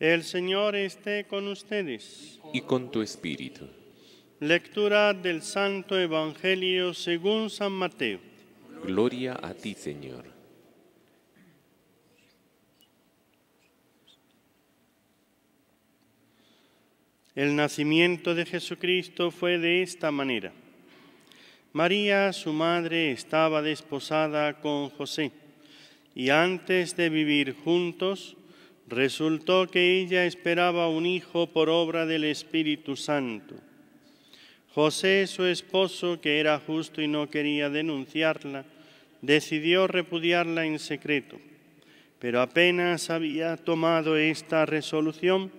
El Señor esté con ustedes. Y con tu espíritu. Lectura del Santo Evangelio según San Mateo. Gloria a ti, Señor. El nacimiento de Jesucristo fue de esta manera. María, su madre, estaba desposada con José y antes de vivir juntos, Resultó que ella esperaba un hijo por obra del Espíritu Santo. José, su esposo, que era justo y no quería denunciarla, decidió repudiarla en secreto. Pero apenas había tomado esta resolución,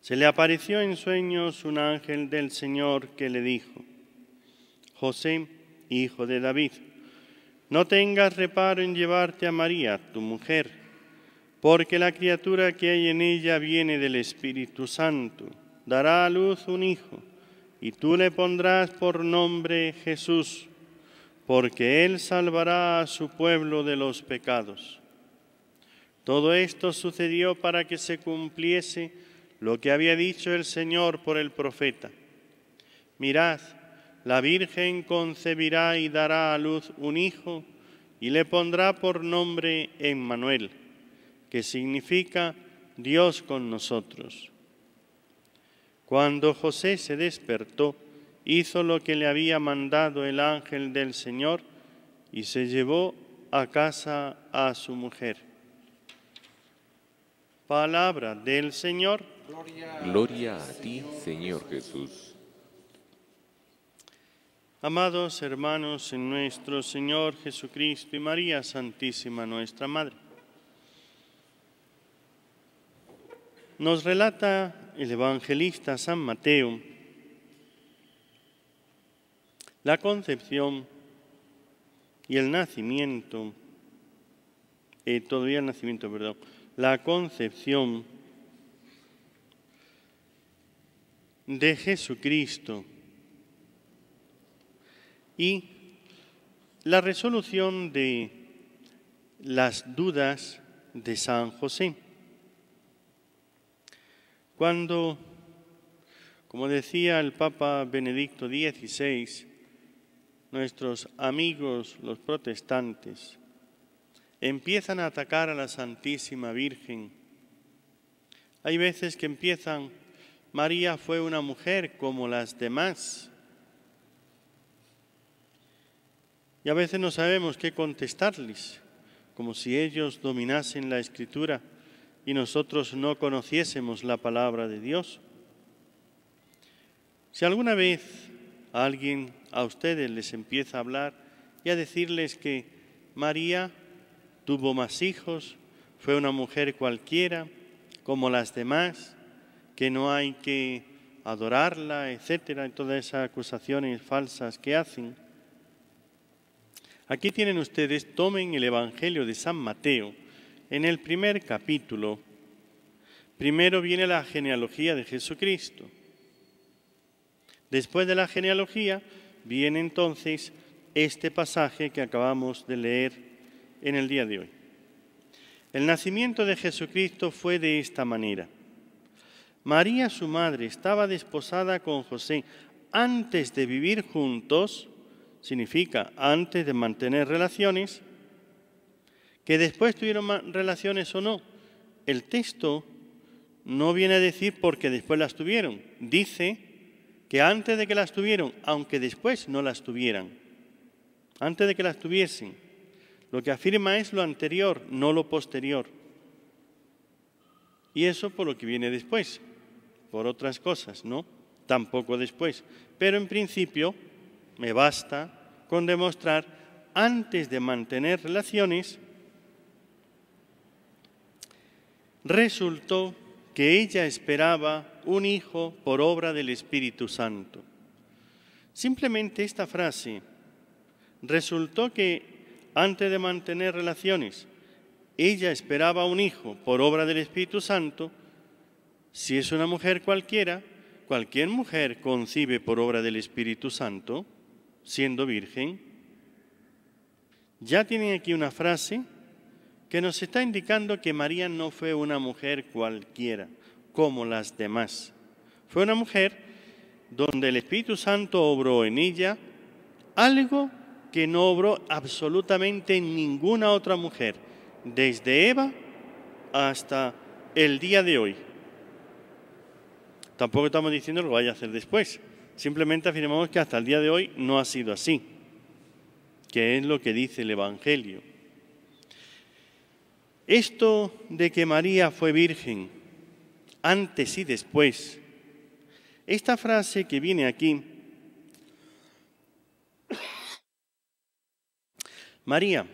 se le apareció en sueños un ángel del Señor que le dijo, José, hijo de David, no tengas reparo en llevarte a María, tu mujer porque la criatura que hay en ella viene del Espíritu Santo. Dará a luz un hijo, y tú le pondrás por nombre Jesús, porque él salvará a su pueblo de los pecados. Todo esto sucedió para que se cumpliese lo que había dicho el Señor por el profeta. Mirad, la Virgen concebirá y dará a luz un hijo, y le pondrá por nombre Emmanuel que significa Dios con nosotros. Cuando José se despertó, hizo lo que le había mandado el ángel del Señor y se llevó a casa a su mujer. Palabra del Señor. Gloria, a ti, Señor Jesús. Amados hermanos en nuestro Señor Jesucristo y María Santísima, nuestra Madre. nos relata el evangelista San Mateo la concepción y el nacimiento, eh, todavía el nacimiento, perdón, la concepción de Jesucristo y la resolución de las dudas de San José. Cuando, como decía el Papa Benedicto XVI, nuestros amigos los protestantes empiezan a atacar a la Santísima Virgen, hay veces que empiezan, María fue una mujer como las demás. Y a veces no sabemos qué contestarles, como si ellos dominasen la escritura y nosotros no conociésemos la palabra de Dios. Si alguna vez alguien, a ustedes, les empieza a hablar y a decirles que María tuvo más hijos, fue una mujer cualquiera, como las demás, que no hay que adorarla, etcétera, y todas esas acusaciones falsas que hacen. Aquí tienen ustedes, tomen el Evangelio de San Mateo, en el primer capítulo. Primero viene la genealogía de Jesucristo. Después de la genealogía viene entonces este pasaje que acabamos de leer en el día de hoy. El nacimiento de Jesucristo fue de esta manera. María, su madre, estaba desposada con José antes de vivir juntos, significa antes de mantener relaciones, que después tuvieron relaciones o no. El texto no viene a decir porque después las tuvieron. Dice que antes de que las tuvieron, aunque después no las tuvieran, antes de que las tuviesen, lo que afirma es lo anterior, no lo posterior. Y eso por lo que viene después, por otras cosas, ¿no? Tampoco después. Pero en principio me basta con demostrar antes de mantener relaciones resultó que ella esperaba un hijo por obra del Espíritu Santo. Simplemente esta frase, resultó que antes de mantener relaciones, ella esperaba un hijo por obra del Espíritu Santo, si es una mujer cualquiera, cualquier mujer concibe por obra del Espíritu Santo, siendo virgen. Ya tienen aquí una frase que nos está indicando que María no fue una mujer cualquiera, como las demás. Fue una mujer donde el Espíritu Santo obró en ella algo que no obró absolutamente en ninguna otra mujer, desde Eva hasta el día de hoy. Tampoco estamos diciendo lo vaya a hacer después. Simplemente afirmamos que hasta el día de hoy no ha sido así, que es lo que dice el Evangelio. Esto de que María fue virgen antes y después, esta frase que viene aquí, María,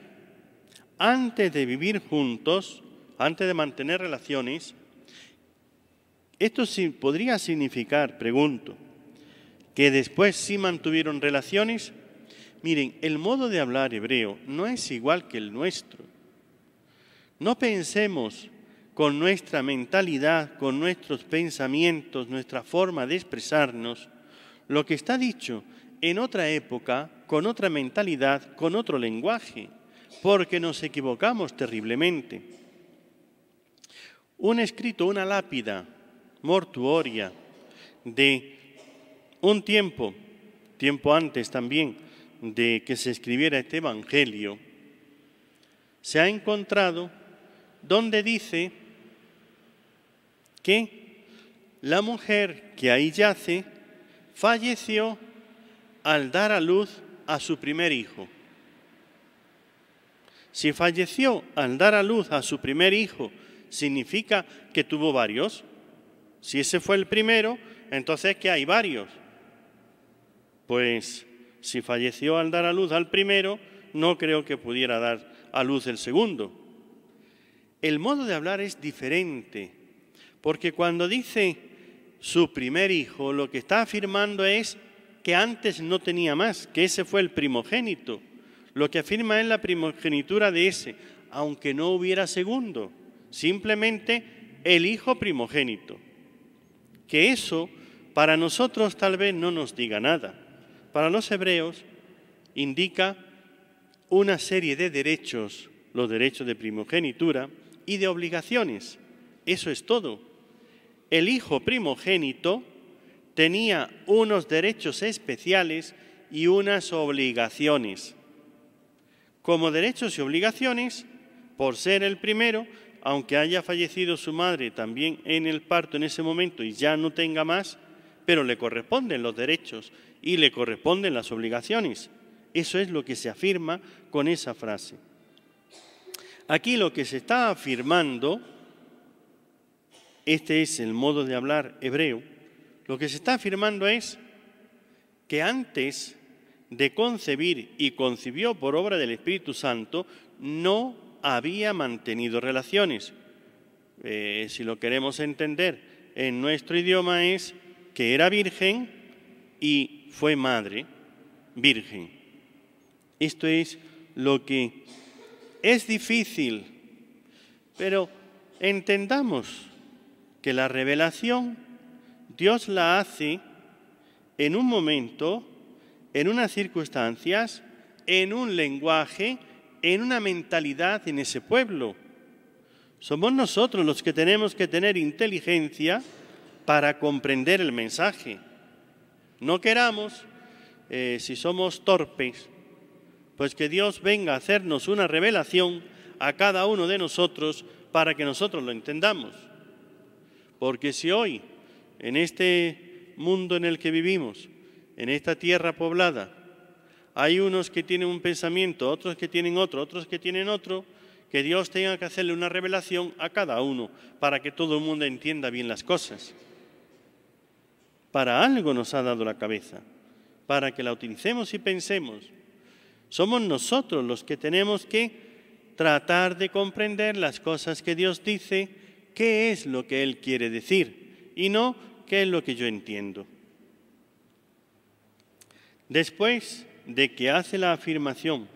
antes de vivir juntos, antes de mantener relaciones, esto sí podría significar, pregunto, que después sí mantuvieron relaciones. Miren, el modo de hablar hebreo no es igual que el nuestro. No pensemos con nuestra mentalidad, con nuestros pensamientos, nuestra forma de expresarnos, lo que está dicho en otra época, con otra mentalidad, con otro lenguaje, porque nos equivocamos terriblemente. Un escrito, una lápida mortuoria de un tiempo, tiempo antes también de que se escribiera este Evangelio, se ha encontrado donde dice que la mujer que ahí yace falleció al dar a luz a su primer hijo. Si falleció al dar a luz a su primer hijo, significa que tuvo varios. Si ese fue el primero, entonces que hay varios. Pues si falleció al dar a luz al primero, no creo que pudiera dar a luz el segundo el modo de hablar es diferente, porque cuando dice su primer hijo, lo que está afirmando es que antes no tenía más, que ese fue el primogénito. Lo que afirma es la primogenitura de ese, aunque no hubiera segundo, simplemente el hijo primogénito. Que eso para nosotros tal vez no nos diga nada. Para los hebreos indica una serie de derechos, los derechos de primogenitura, y de obligaciones. Eso es todo. El hijo primogénito tenía unos derechos especiales y unas obligaciones. Como derechos y obligaciones, por ser el primero, aunque haya fallecido su madre también en el parto en ese momento y ya no tenga más, pero le corresponden los derechos y le corresponden las obligaciones. Eso es lo que se afirma con esa frase. Aquí lo que se está afirmando, este es el modo de hablar hebreo, lo que se está afirmando es que antes de concebir y concibió por obra del Espíritu Santo, no había mantenido relaciones. Eh, si lo queremos entender en nuestro idioma es que era virgen y fue madre virgen. Esto es lo que es difícil, pero entendamos que la revelación Dios la hace en un momento, en unas circunstancias, en un lenguaje, en una mentalidad en ese pueblo. Somos nosotros los que tenemos que tener inteligencia para comprender el mensaje. No queramos, eh, si somos torpes, pues que Dios venga a hacernos una revelación a cada uno de nosotros para que nosotros lo entendamos. Porque si hoy, en este mundo en el que vivimos, en esta tierra poblada, hay unos que tienen un pensamiento, otros que tienen otro, otros que tienen otro, que Dios tenga que hacerle una revelación a cada uno para que todo el mundo entienda bien las cosas. Para algo nos ha dado la cabeza, para que la utilicemos y pensemos. Somos nosotros los que tenemos que tratar de comprender las cosas que Dios dice, qué es lo que Él quiere decir y no qué es lo que yo entiendo. Después de que hace la afirmación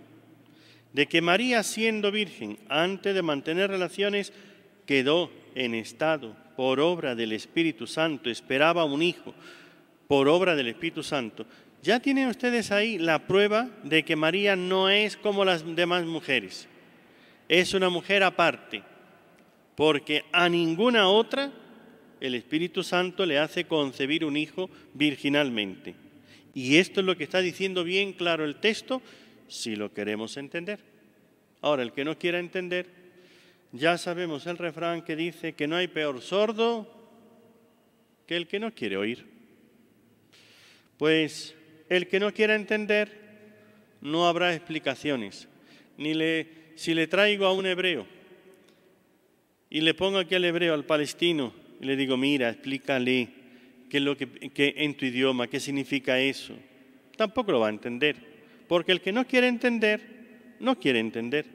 de que María siendo virgen, antes de mantener relaciones, quedó en estado por obra del Espíritu Santo, esperaba un hijo por obra del Espíritu Santo. Ya tienen ustedes ahí la prueba de que María no es como las demás mujeres. Es una mujer aparte, porque a ninguna otra el Espíritu Santo le hace concebir un hijo virginalmente. Y esto es lo que está diciendo bien claro el texto, si lo queremos entender. Ahora, el que no quiera entender, ya sabemos el refrán que dice que no hay peor sordo que el que no quiere oír. Pues el que no quiera entender, no habrá explicaciones. Ni le, si le traigo a un hebreo y le pongo aquí al hebreo, al palestino, y le digo, mira, explícale qué es lo que, que en tu idioma, qué significa eso, tampoco lo va a entender. Porque el que no quiere entender, no quiere entender.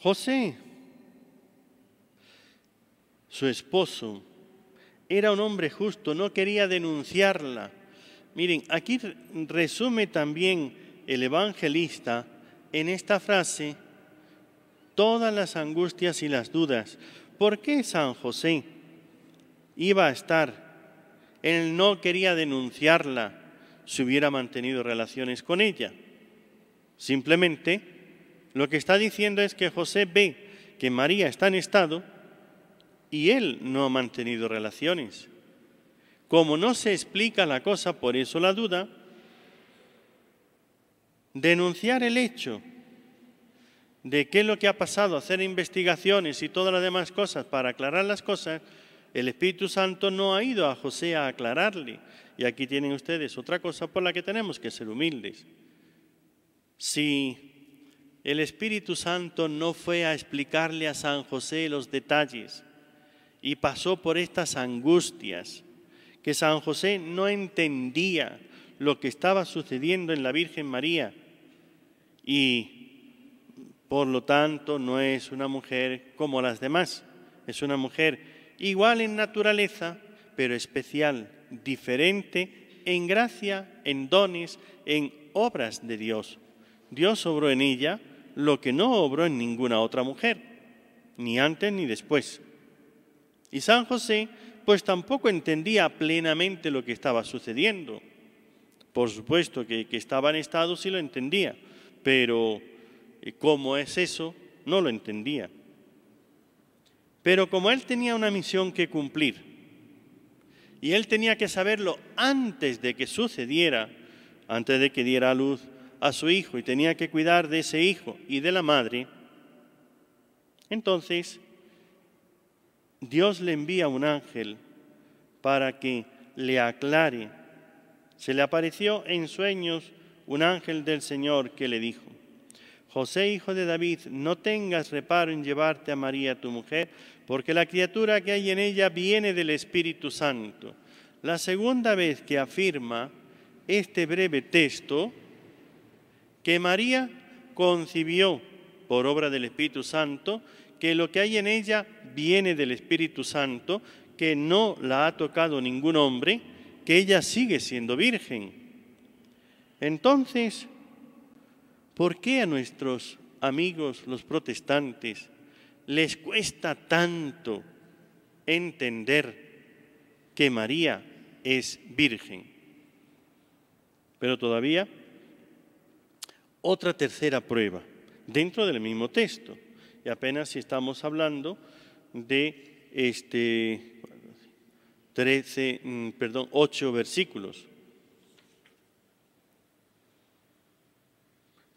José, su esposo, era un hombre justo, no quería denunciarla. Miren, aquí resume también el evangelista en esta frase todas las angustias y las dudas. ¿Por qué San José iba a estar? Él no quería denunciarla si hubiera mantenido relaciones con ella. Simplemente lo que está diciendo es que José ve que María está en estado y él no ha mantenido relaciones. Como no se explica la cosa, por eso la duda, denunciar el hecho de qué es lo que ha pasado, hacer investigaciones y todas las demás cosas para aclarar las cosas, el Espíritu Santo no ha ido a José a aclararle. Y aquí tienen ustedes otra cosa por la que tenemos que ser humildes. Si el Espíritu Santo no fue a explicarle a San José los detalles, y pasó por estas angustias, que San José no entendía lo que estaba sucediendo en la Virgen María y por lo tanto no es una mujer como las demás, es una mujer igual en naturaleza, pero especial, diferente en gracia, en dones, en obras de Dios. Dios obró en ella lo que no obró en ninguna otra mujer, ni antes ni después. Y San José pues tampoco entendía plenamente lo que estaba sucediendo. Por supuesto que, que estaba en estado sí lo entendía, pero eh, cómo es eso no lo entendía. Pero como él tenía una misión que cumplir y él tenía que saberlo antes de que sucediera, antes de que diera luz a su hijo y tenía que cuidar de ese hijo y de la madre, entonces Dios le envía un ángel para que le aclare. Se le apareció en sueños un ángel del Señor que le dijo, José, hijo de David, no tengas reparo en llevarte a María, tu mujer, porque la criatura que hay en ella viene del Espíritu Santo. La segunda vez que afirma este breve texto, que María concibió por obra del Espíritu Santo, que lo que hay en ella viene del Espíritu Santo, que no la ha tocado ningún hombre, que ella sigue siendo virgen. Entonces, ¿por qué a nuestros amigos los protestantes les cuesta tanto entender que María es virgen? Pero todavía, otra tercera prueba, dentro del mismo texto y apenas estamos hablando de este 13, mm, perdón, 8 versículos.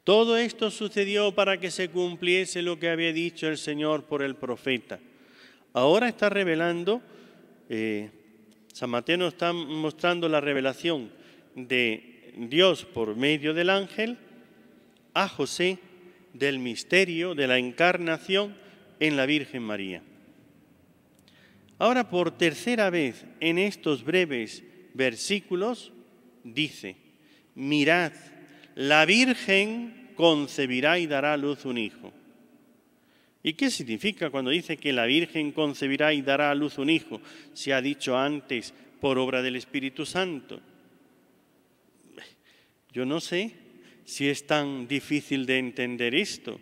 Todo esto sucedió para que se cumpliese lo que había dicho el Señor por el profeta. Ahora está revelando, eh, San Mateo nos está mostrando la revelación de Dios por medio del ángel a José del misterio de la encarnación en la Virgen María. Ahora por tercera vez en estos breves versículos dice, mirad, la Virgen concebirá y dará a luz un hijo. ¿Y qué significa cuando dice que la Virgen concebirá y dará a luz un hijo? Se ha dicho antes por obra del Espíritu Santo. Yo no sé si es tan difícil de entender esto,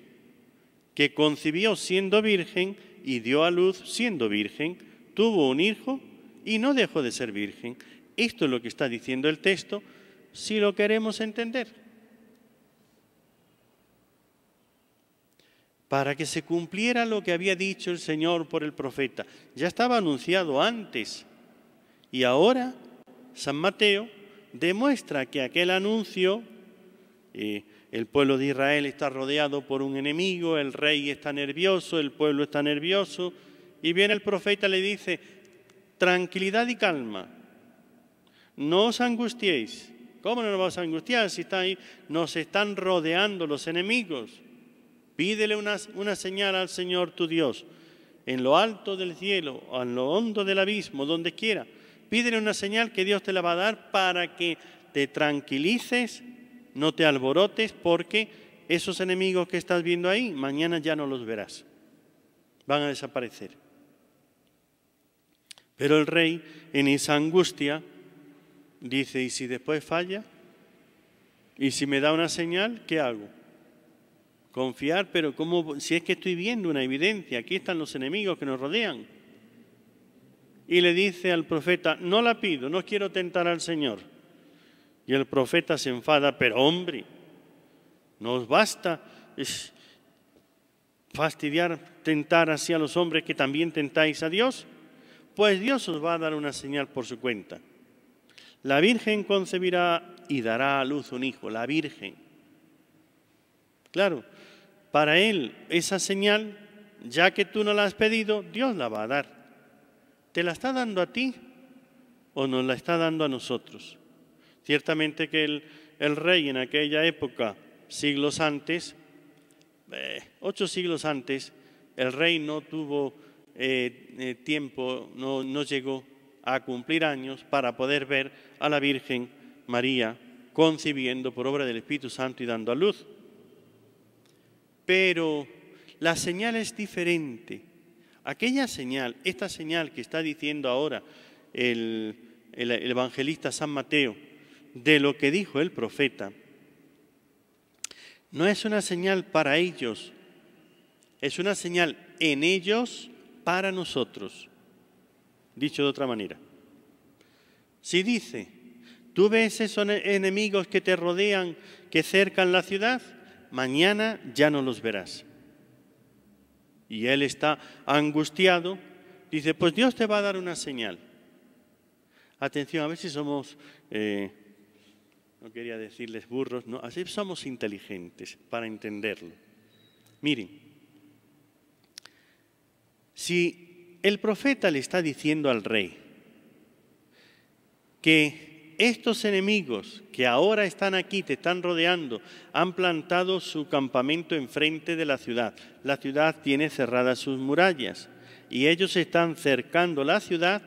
que concibió siendo virgen y dio a luz siendo virgen, tuvo un hijo y no dejó de ser virgen. Esto es lo que está diciendo el texto si lo queremos entender. Para que se cumpliera lo que había dicho el Señor por el profeta. Ya estaba anunciado antes. Y ahora San Mateo demuestra que aquel anuncio eh, el pueblo de Israel está rodeado por un enemigo, el rey está nervioso, el pueblo está nervioso, y viene el profeta y le dice, tranquilidad y calma, no os angustiéis. ¿Cómo no nos vamos a angustiar si está Nos están rodeando los enemigos. Pídele una, una señal al Señor tu Dios, en lo alto del cielo, en lo hondo del abismo, donde quiera. Pídele una señal que Dios te la va a dar para que te tranquilices no te alborotes porque esos enemigos que estás viendo ahí, mañana ya no los verás. Van a desaparecer. Pero el rey, en esa angustia, dice, ¿y si después falla? ¿Y si me da una señal, qué hago? Confiar, pero ¿cómo? Si es que estoy viendo una evidencia, aquí están los enemigos que nos rodean. Y le dice al profeta, no la pido, no quiero tentar al Señor. Y el profeta se enfada, pero hombre, nos basta fastidiar, tentar así a los hombres que también tentáis a Dios, pues Dios os va a dar una señal por su cuenta. La Virgen concebirá y dará a luz un hijo, la Virgen. Claro, para él esa señal, ya que tú no la has pedido, Dios la va a dar. ¿Te la está dando a ti o nos la está dando a nosotros? Ciertamente que el, rey en aquella época, siglos antes, eh, ocho siglos antes, el rey no tuvo eh, eh, tiempo, no, llegó a cumplir años para poder ver a la Virgen María concibiendo por obra del Espíritu Santo y dando a luz. Pero la señal es diferente. Aquella señal, esta señal que está diciendo ahora el evangelista San Mateo, de lo que dijo el profeta. No es una señal para ellos, es una señal en ellos para nosotros. Dicho de otra manera, si dice, tú ves esos enemigos que te rodean, que cercan la ciudad, mañana ya no los verás. Y él está angustiado, dice, pues Dios te va a dar una señal. Atención, a ver si somos eh, no quería decirles burros, no, así somos inteligentes para entenderlo. Miren, si el profeta le está diciendo al rey que estos enemigos que ahora están aquí, te están rodeando, han plantado su campamento enfrente de la ciudad. La ciudad tiene cerradas sus murallas y ellos están cercando la ciudad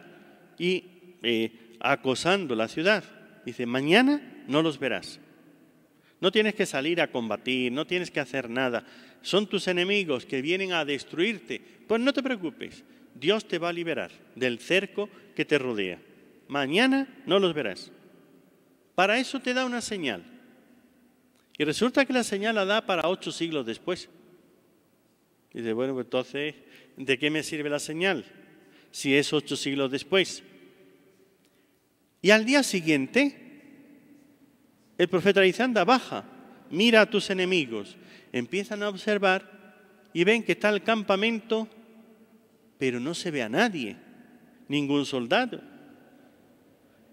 y eh, acosando la ciudad. Dice, mañana no los verás. No tienes que salir a combatir, no tienes que hacer nada. Son tus enemigos que vienen a destruirte. Pues no te preocupes, Dios te va a liberar del cerco que te rodea. Mañana no los verás. Para eso te da una señal. Y resulta que la señal la da para ocho siglos después. Y dice, bueno, pues, entonces, ¿de qué me sirve la señal? Si es ocho siglos después. Y al día siguiente, el profeta dice, anda, baja, mira a tus enemigos. Empiezan a observar y ven que está el campamento, pero no se ve a nadie, ningún soldado.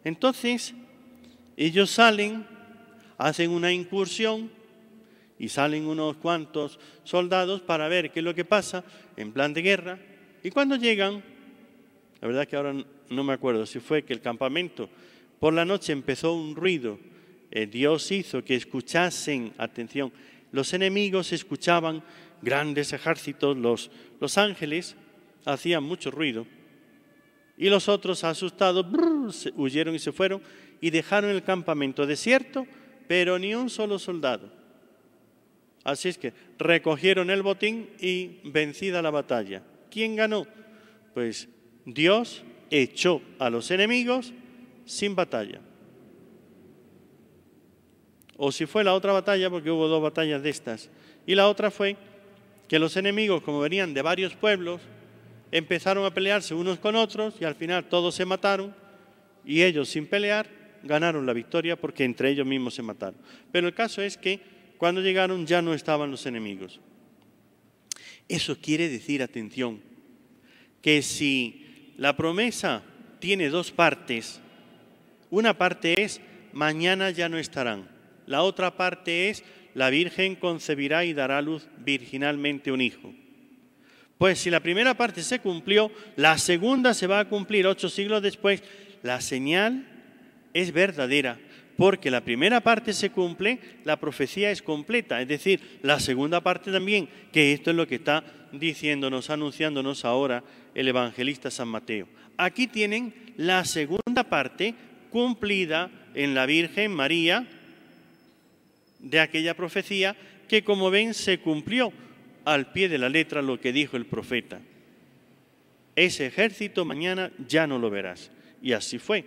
Entonces, ellos salen, hacen una incursión y salen unos cuantos soldados para ver qué es lo que pasa en plan de guerra. Y cuando llegan, la verdad es que ahora no me acuerdo si fue que el campamento, por la noche empezó un ruido. Eh, Dios hizo que escuchasen, atención, los enemigos escuchaban grandes ejércitos, los, los ángeles hacían mucho ruido. Y los otros, asustados, huyeron y se fueron y dejaron el campamento desierto, pero ni un solo soldado. Así es que recogieron el botín y vencida la batalla. ¿Quién ganó? Pues Dios echó a los enemigos sin batalla. O si fue la otra batalla, porque hubo dos batallas de estas. Y la otra fue que los enemigos, como venían de varios pueblos, empezaron a pelearse unos con otros y al final todos se mataron y ellos sin pelear ganaron la victoria porque entre ellos mismos se mataron. Pero el caso es que cuando llegaron ya no estaban los enemigos. Eso quiere decir, atención, que si la promesa tiene dos partes. Una parte es, mañana ya no estarán. La otra parte es, la Virgen concebirá y dará luz virginalmente un hijo. Pues si la primera parte se cumplió, la segunda se va a cumplir ocho siglos después. La señal es verdadera, porque la primera parte se cumple, la profecía es completa, es decir, la segunda parte también, que esto es lo que está diciéndonos, anunciándonos ahora el evangelista San Mateo. Aquí tienen la segunda parte cumplida en la Virgen María de aquella profecía que como ven se cumplió al pie de la letra lo que dijo el profeta. Ese ejército mañana ya no lo verás. Y así fue.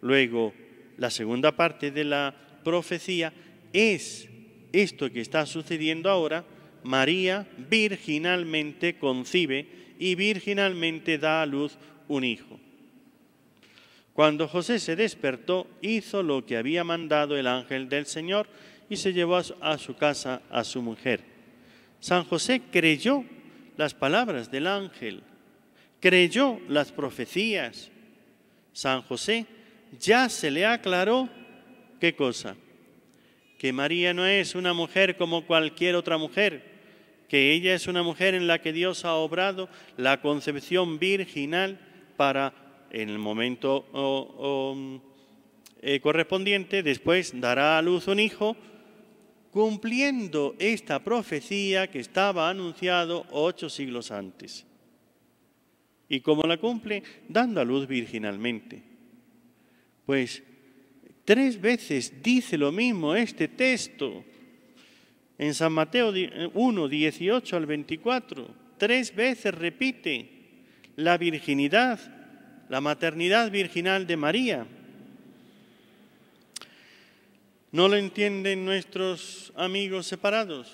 Luego, la segunda parte de la profecía es esto que está sucediendo ahora. María virginalmente concibe y virginalmente da a luz un hijo. Cuando José se despertó, hizo lo que había mandado el ángel del Señor y se llevó a su casa a su mujer. San José creyó las palabras del ángel, creyó las profecías. San José ya se le aclaró qué cosa, que María no es una mujer como cualquier otra mujer, que ella es una mujer en la que Dios ha obrado la concepción virginal para, en el momento mm, eh, correspondiente, después dará a luz un hijo, cumpliendo esta profecía que estaba anunciado ocho siglos antes. ¿Y cómo la cumple? Dando a luz virginalmente. Pues tres veces dice lo mismo este texto en San Mateo 1, 18 eh, al 24, tres veces repite la virginidad, la maternidad virginal de María. No lo entienden nuestros amigos separados,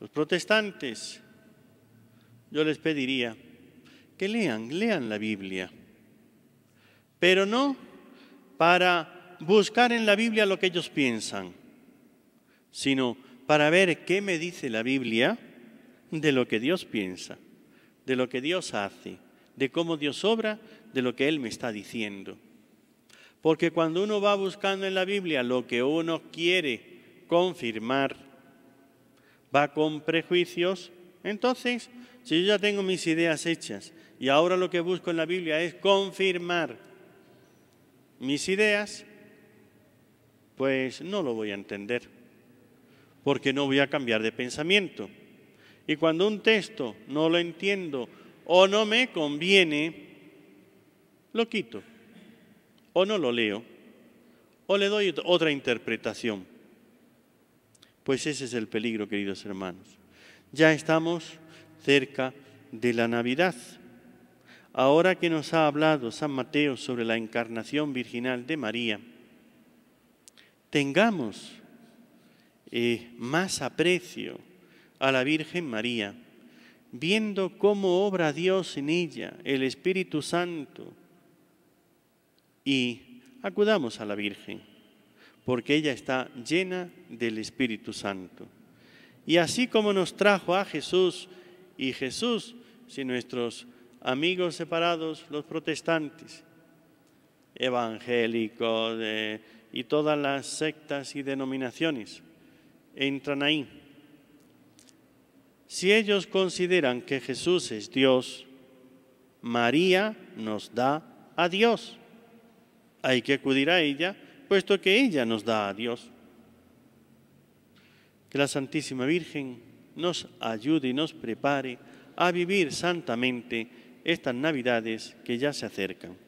los protestantes. Yo les pediría que lean, lean la Biblia, pero no para buscar en la Biblia lo que ellos piensan, sino para ver qué me dice la Biblia de lo que Dios piensa, de lo que Dios hace, de cómo Dios obra, de lo que Él me está diciendo. Porque cuando uno va buscando en la Biblia lo que uno quiere confirmar, va con prejuicios, entonces, si yo ya tengo mis ideas hechas y ahora lo que busco en la Biblia es confirmar mis ideas, pues no lo voy a entender porque no voy a cambiar de pensamiento. Y cuando un texto no lo entiendo o no me conviene, lo quito, o no lo leo, o le doy otra interpretación. Pues ese es el peligro, queridos hermanos. Ya estamos cerca de la Navidad. Ahora que nos ha hablado San Mateo sobre la encarnación virginal de María, tengamos eh, más aprecio a la Virgen María, viendo cómo obra Dios en ella, el Espíritu Santo, y acudamos a la Virgen, porque ella está llena del Espíritu Santo. Y así como nos trajo a Jesús, y Jesús, si nuestros amigos separados, los protestantes, evangélicos eh, y todas las sectas y denominaciones, entran ahí. Si ellos consideran que Jesús es Dios, María nos da a Dios. Hay que acudir a ella, puesto que ella nos da a Dios. Que la Santísima Virgen nos ayude y nos prepare a vivir santamente estas Navidades que ya se acercan.